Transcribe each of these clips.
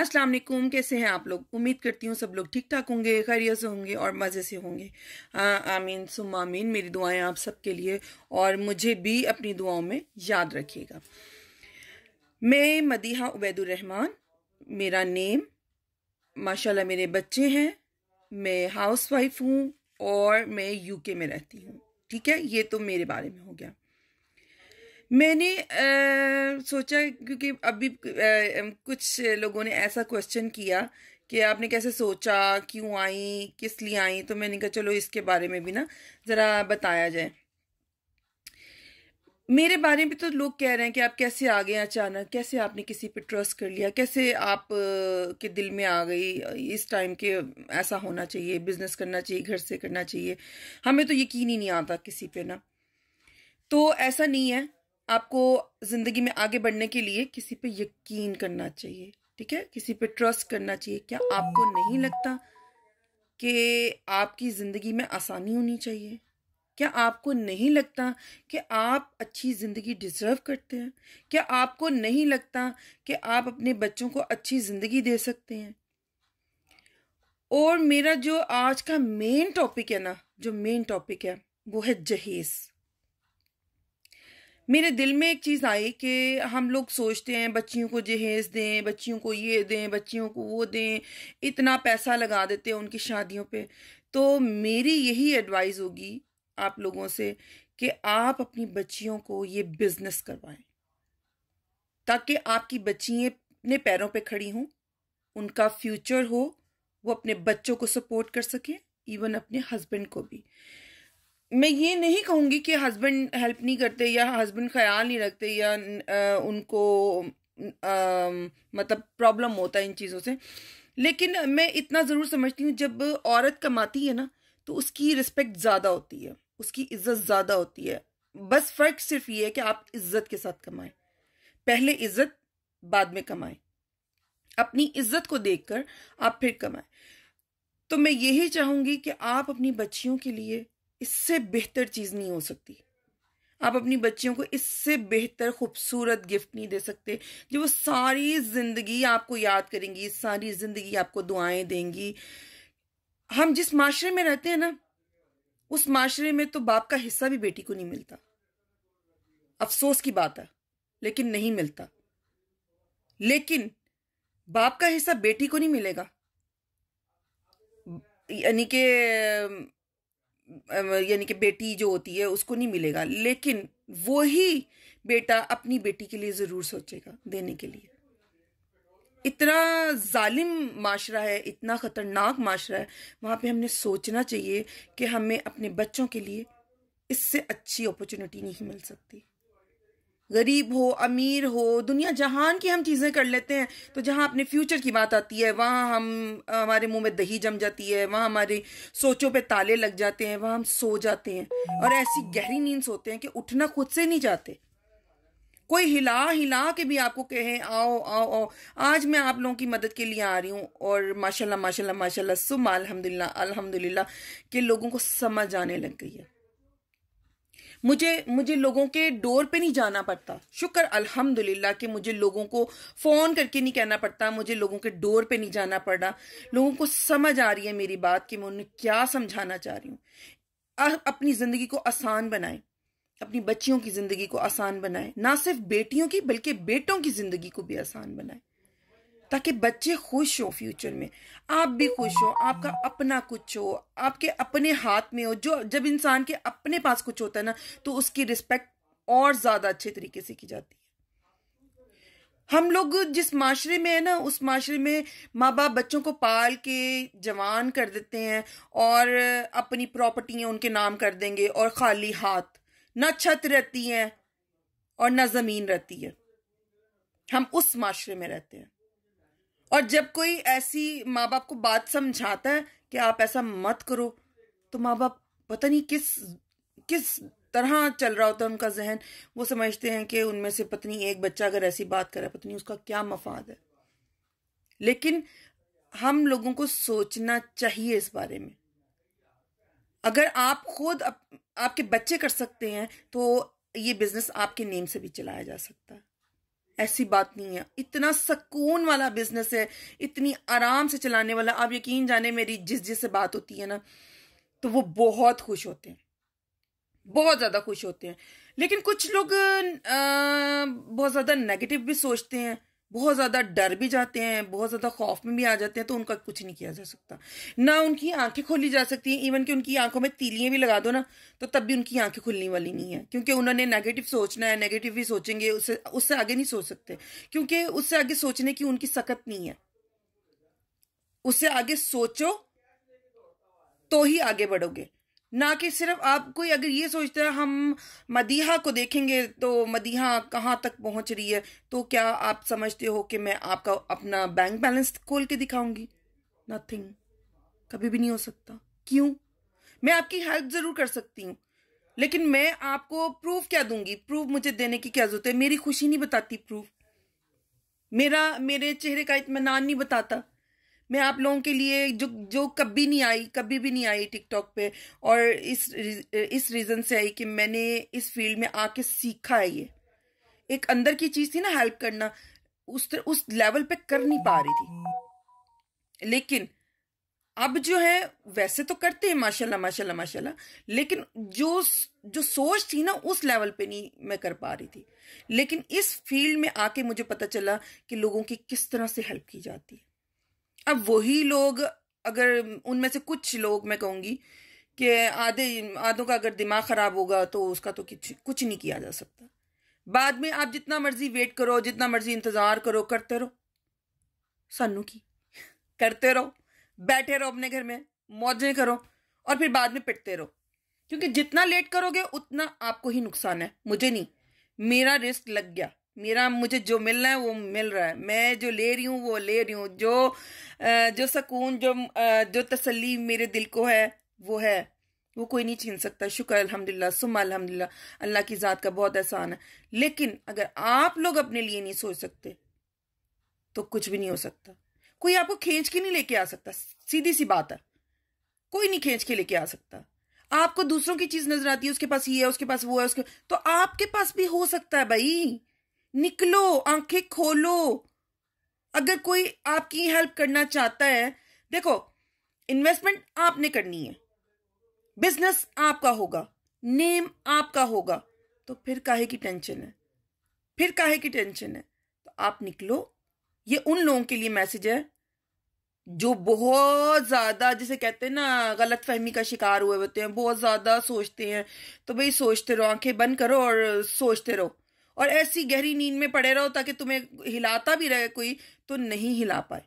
अस्सलाम वालेकुम कैसे हैं आप लोग उम्मीद करती हूँ सब लोग ठीक ठाक होंगे खैरियत से होंगे और मज़े से होंगे हाँ आमीन सुम आमीन मेरी दुआएं आप सबके लिए और मुझे भी अपनी दुआओं में याद रखिएगा मैं मदीहा उबैदुररहमान मेरा नेम माशाल्लाह मेरे बच्चे हैं मैं हाउसवाइफ हूँ और मैं यूके में रहती हूँ ठीक है ये तो मेरे बारे में हो गया मैंने आ, सोचा क्योंकि अभी आ, कुछ लोगों ने ऐसा क्वेश्चन किया कि आपने कैसे सोचा क्यों आई किस लिए आई तो मैंने कहा चलो इसके बारे में भी ना ज़रा बताया जाए मेरे बारे में तो लोग कह रहे हैं कि आप कैसे आ गए अचानक कैसे आपने किसी पे ट्रस्ट कर लिया कैसे आप के दिल में आ गई इस टाइम के ऐसा होना चाहिए बिजनेस करना चाहिए घर से करना चाहिए हमें तो यकीन ही नहीं आता किसी पे ना तो ऐसा नहीं है आपको ज़िंदगी में आगे बढ़ने के लिए किसी पे यकीन करना चाहिए ठीक है किसी पे ट्रस्ट करना चाहिए क्या आपको नहीं लगता कि आपकी ज़िंदगी में आसानी होनी चाहिए क्या आपको नहीं लगता कि आप अच्छी ज़िंदगी डिज़र्व करते हैं क्या आपको नहीं लगता कि आप अपने बच्चों को अच्छी ज़िंदगी दे सकते हैं और मेरा जो आज का मेन टॉपिक है ना जो मेन टॉपिक है वो है जहेज़ मेरे दिल में एक चीज़ आई कि हम लोग सोचते हैं बच्चियों को जहेज़ दें बच्चियों को ये दें बच्चियों को वो दें इतना पैसा लगा देते हैं उनकी शादियों पे तो मेरी यही एडवाइस होगी आप लोगों से कि आप अपनी बच्चियों को ये बिज़नेस करवाएं ताकि आपकी बच्चियाँ अपने पैरों पे खड़ी हों उनका फ्यूचर हो वो अपने बच्चों को सपोर्ट कर सकें इवन अपने हस्बैंड को भी मैं ये नहीं कहूँगी कि हस्बैंड हेल्प नहीं करते या हस्बैंड ख्याल नहीं रखते या आ, उनको आ, मतलब प्रॉब्लम होता है इन चीज़ों से लेकिन मैं इतना ज़रूर समझती हूँ जब औरत कमाती है ना तो उसकी रिस्पेक्ट ज़्यादा होती है उसकी इज्जत ज़्यादा होती है बस फ़र्क सिर्फ ये है कि आप इज्जत के साथ कमाएं पहले इज्जत बाद में कमाएं अपनी इज्जत को देखकर आप फिर कमाएं तो मैं यही चाहूँगी कि आप अपनी बच्चियों के लिए इससे बेहतर चीज़ नहीं हो सकती आप अपनी बच्चियों को इससे बेहतर खूबसूरत गिफ्ट नहीं दे सकते जो वो सारी ज़िंदगी आपको याद करेंगी सारी ज़िंदगी आपको दुआएं देंगी हम जिस माशरे में रहते हैं ना उस माशरे में तो बाप का हिस्सा भी बेटी को नहीं मिलता अफसोस की बात है लेकिन नहीं मिलता लेकिन बाप का हिस्सा बेटी को नहीं मिलेगा यानी कि यानी कि बेटी जो होती है उसको नहीं मिलेगा लेकिन वो ही बेटा अपनी बेटी के लिए ज़रूर सोचेगा देने के लिए इतना जालिम माशरा है इतना ख़तरनाक माशरा है वहाँ पे हमने सोचना चाहिए कि हमें अपने बच्चों के लिए इससे अच्छी अपॉर्चुनिटी नहीं मिल सकती गरीब हो अमीर हो दुनिया जहान की हम चीज़ें कर लेते हैं तो जहाँ अपने फ्यूचर की बात आती है वहाँ हम हमारे मुंह में दही जम जाती है वहाँ हमारे सोचों पे ताले लग जाते हैं वहाँ हम सो जाते हैं और ऐसी गहरी नींद सोते हैं कि उठना खुद से नहीं चाहते कोई हिला हिला के भी आपको कहे आओ आओ आओ आज मैं आप लोगों की मदद के लिए आ रही हूँ और माशाल्लाह माशाल्लाह माशाल्लाह सुम अलहमदिल्ला अल्हम्दुलिल्लाह के लोगों को समझ आने लग गई है मुझे मुझे लोगों के डोर पे नहीं जाना पड़ता शुक्र अल्हम्दुलिल्लाह कि मुझे लोगों को फ़ोन करके नहीं कहना पड़ता मुझे लोगों के डोर पे नहीं जाना पड़ा लोगों को समझ आ रही है मेरी बात कि मैं उन्हें क्या समझाना चाह रही हूँ अपनी ज़िंदगी को आसान बनाएं अपनी बच्चियों की ज़िंदगी को आसान बनाएं ना सिर्फ बेटियों की बल्कि बेटों की ज़िंदगी को भी आसान बनाएं ताकि बच्चे खुश हो फ्यूचर में आप भी खुश हो आपका अपना कुछ हो आपके अपने हाथ में हो जो जब इंसान के अपने पास कुछ होता है ना तो उसकी रिस्पेक्ट और ज़्यादा अच्छे तरीके से की जाती है हम लोग जिस माशरे में है ना उस माशरे में माँ बाप बच्चों को पाल के जवान कर देते हैं और अपनी प्रॉपर्टियां उनके नाम कर देंगे और खाली हाथ ना छत रहती है और ना ज़मीन रहती है हम उस माशरे में रहते हैं और जब कोई ऐसी माँ बाप को बात समझाता है कि आप ऐसा मत करो तो माँ बाप पता नहीं किस किस तरह चल रहा होता है उनका जहन वो समझते हैं कि उनमें से पत्नी एक बच्चा अगर ऐसी बात करे पत्नी उसका क्या मफाद है लेकिन हम लोगों को सोचना चाहिए इस बारे में अगर आप खुद आप, आपके बच्चे कर सकते हैं तो ये बिजनेस आपके नेम से भी चलाया जा सकता है ऐसी बात नहीं है इतना सकून वाला बिजनेस है इतनी आराम से चलाने वाला आप यकीन जाने मेरी जिस जिस से बात होती है ना तो वो बहुत खुश होते हैं बहुत ज़्यादा खुश होते हैं लेकिन कुछ लोग आ, बहुत ज़्यादा नेगेटिव भी सोचते हैं बहुत ज़्यादा डर भी जाते हैं बहुत ज़्यादा खौफ में भी आ जाते हैं तो उनका कुछ नहीं किया जा सकता ना उनकी आंखें खोली जा सकती हैं इवन कि उनकी आंखों में तीलियाँ भी लगा दो ना तो तब भी उनकी आंखें खुलने वाली नहीं है क्योंकि उन्होंने नेगेटिव सोचना है नेगेटिव भी सोचेंगे उससे उससे आगे नहीं सोच सकते क्योंकि उससे आगे सोचने की उनकी सकत नहीं है उससे आगे सोचो तो ही आगे बढ़ोगे ना कि सिर्फ आप कोई अगर ये सोचते हैं हम मदीहा को देखेंगे तो मदीहा कहाँ तक पहुँच रही है तो क्या आप समझते हो कि मैं आपका अपना बैंक बैलेंस खोल के दिखाऊंगी नथिंग कभी भी नहीं हो सकता क्यों मैं आपकी हेल्प ज़रूर कर सकती हूँ लेकिन मैं आपको प्रूफ क्या दूंगी प्रूफ मुझे देने की क्या जरूरत है मेरी खुशी नहीं बताती प्रूफ मेरा मेरे चेहरे का इतमान नहीं बताता मैं आप लोगों के लिए जो जो कभी नहीं आई कभी भी नहीं आई टिकटॉक पे और इस इस रीज़न से आई कि मैंने इस फील्ड में आके सीखा है ये एक अंदर की चीज़ थी ना हेल्प करना उस तर, उस लेवल पे कर नहीं पा रही थी लेकिन अब जो है वैसे तो करते हैं माशाल्लाह माशाल्लाह माशाल्लाह लेकिन जो जो सोच थी ना उस लेवल पे नहीं मैं कर पा रही थी लेकिन इस फील्ड में आके मुझे पता चला कि लोगों की किस तरह से हेल्प की जाती है अब वही लोग अगर उनमें से कुछ लोग मैं कहूँगी कि आधे आधों का अगर दिमाग ख़राब होगा तो उसका तो कुछ कुछ नहीं किया जा सकता बाद में आप जितना मर्जी वेट करो जितना मर्जी इंतज़ार करो करते रहो सानू की करते रहो बैठे रहो अपने घर में मौजें करो और फिर बाद में पिटते रहो क्योंकि जितना लेट करोगे उतना आपको ही नुकसान है मुझे नहीं मेरा रिस्क लग गया मेरा मुझे जो मिलना है वो मिल रहा है मैं जो ले रही हूँ वो ले रही हूँ जो जो सुकून जो जो तसली मेरे दिल को है वो है वो कोई नहीं छीन सकता शुक्र अल्हम्दुलिल्लाह सुम अल्हम्दुलिल्लाह अल्लाह की ज़ात का बहुत एहसान है लेकिन अगर आप लोग अपने लिए नहीं सोच सकते तो कुछ भी नहीं हो सकता कोई आपको खींच के नहीं लेके आ सकता सीधी सी बात है कोई नहीं खींच के लेके आ सकता आपको दूसरों की चीज़ नज़र आती है उसके पास ये है उसके पास वो है उसके तो आपके पास भी हो सकता है भाई निकलो आंखें खोलो अगर कोई आपकी हेल्प करना चाहता है देखो इन्वेस्टमेंट आपने करनी है बिजनेस आपका होगा नेम आपका होगा तो फिर काहे की टेंशन है फिर काहे की टेंशन है तो आप निकलो ये उन लोगों के लिए मैसेज है जो बहुत ज़्यादा जिसे कहते हैं ना गलत फहमी का शिकार हुए होते हैं बहुत ज़्यादा सोचते हैं तो भाई सोचते रहो आंखें बंद करो और सोचते रहो और ऐसी गहरी नींद में पड़े रहो ताकि तुम्हें हिलाता भी रहे कोई तो नहीं हिला पाए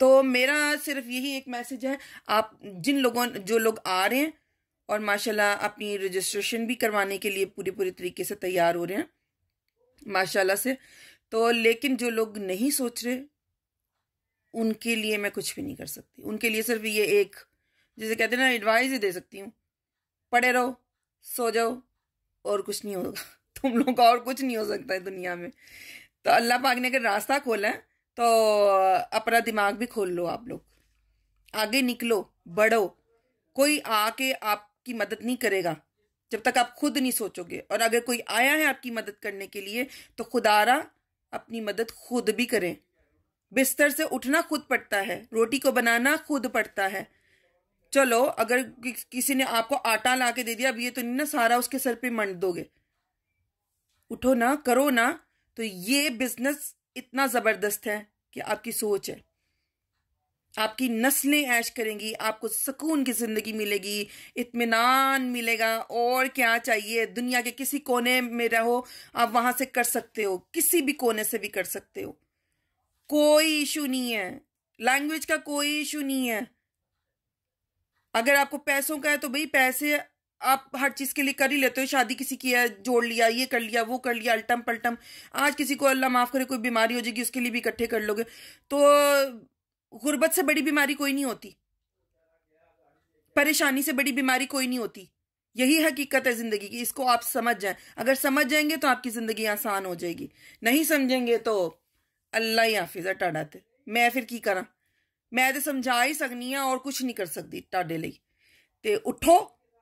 तो मेरा सिर्फ यही एक मैसेज है आप जिन लोगों जो लोग आ रहे हैं और माशाल्लाह अपनी रजिस्ट्रेशन भी करवाने के लिए पूरे पूरे तरीके से तैयार हो रहे हैं माशाल्लाह से तो लेकिन जो लोग नहीं सोच रहे उनके लिए मैं कुछ भी नहीं कर सकती उनके लिए सिर्फ ये एक जैसे कहते हैं ना एडवाइस ही दे सकती हूँ पढ़े रहो सो जाओ और कुछ नहीं होगा तुम लोग का और कुछ नहीं हो सकता है दुनिया में तो अल्लाह पाक ने अगर रास्ता खोला है तो अपना दिमाग भी खोल लो आप लोग आगे निकलो बढ़ो कोई आके आपकी मदद नहीं करेगा जब तक आप खुद नहीं सोचोगे और अगर कोई आया है आपकी मदद करने के लिए तो खुदारा अपनी मदद खुद भी करें बिस्तर से उठना खुद पड़ता है रोटी को बनाना खुद पड़ता है चलो अगर किसी ने आपको आटा ला के दे दिया अब ये तो नहीं ना सारा उसके सर पे मंड दोगे उठो ना करो ना तो ये बिजनेस इतना ज़बरदस्त है कि आपकी सोच है आपकी नस्लें ऐश करेंगी आपको सुकून की ज़िंदगी मिलेगी इतमान मिलेगा और क्या चाहिए दुनिया के किसी कोने में रहो आप वहां से कर सकते हो किसी भी कोने से भी कर सकते हो कोई इशू नहीं है लैंग्वेज का कोई इशू नहीं है अगर आपको पैसों का है तो भाई पैसे आप हर चीज़ के लिए कर ही लेते हो शादी किसी की है जोड़ लिया ये कर लिया वो कर लिया अल्टम पलटम आज किसी को अल्लाह माफ़ करे कोई बीमारी हो जाएगी उसके लिए भी इकट्ठे कर लोगे तो गुर्बत से बड़ी बीमारी कोई नहीं होती परेशानी से बड़ी बीमारी कोई नहीं होती यही हकीकत है ज़िंदगी की इसको आप समझ जाए अगर समझ जाएंगे तो आपकी ज़िंदगी आसान हो जाएगी नहीं समझेंगे तो अल्लाह ही हाफिज़ टाडा ते मैं फिर की करा मैं तो समझा ही सकनी हाँ और कुछ नहीं कर सकती टाडे लिए तो उठो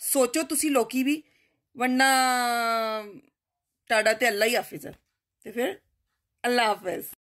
ਸੋਚੋ ਤੁਸੀਂ ਲੋਕੀ ਵੀ ਵੰਨਾ ਟਾਡਾ ਤੇ ਅੱਲਾ ਹੀ ਹਾਫਿਜ਼ ਹੈ ਤੇ ਫਿਰ ਅੱਲਾ ਹਾਫਿਜ਼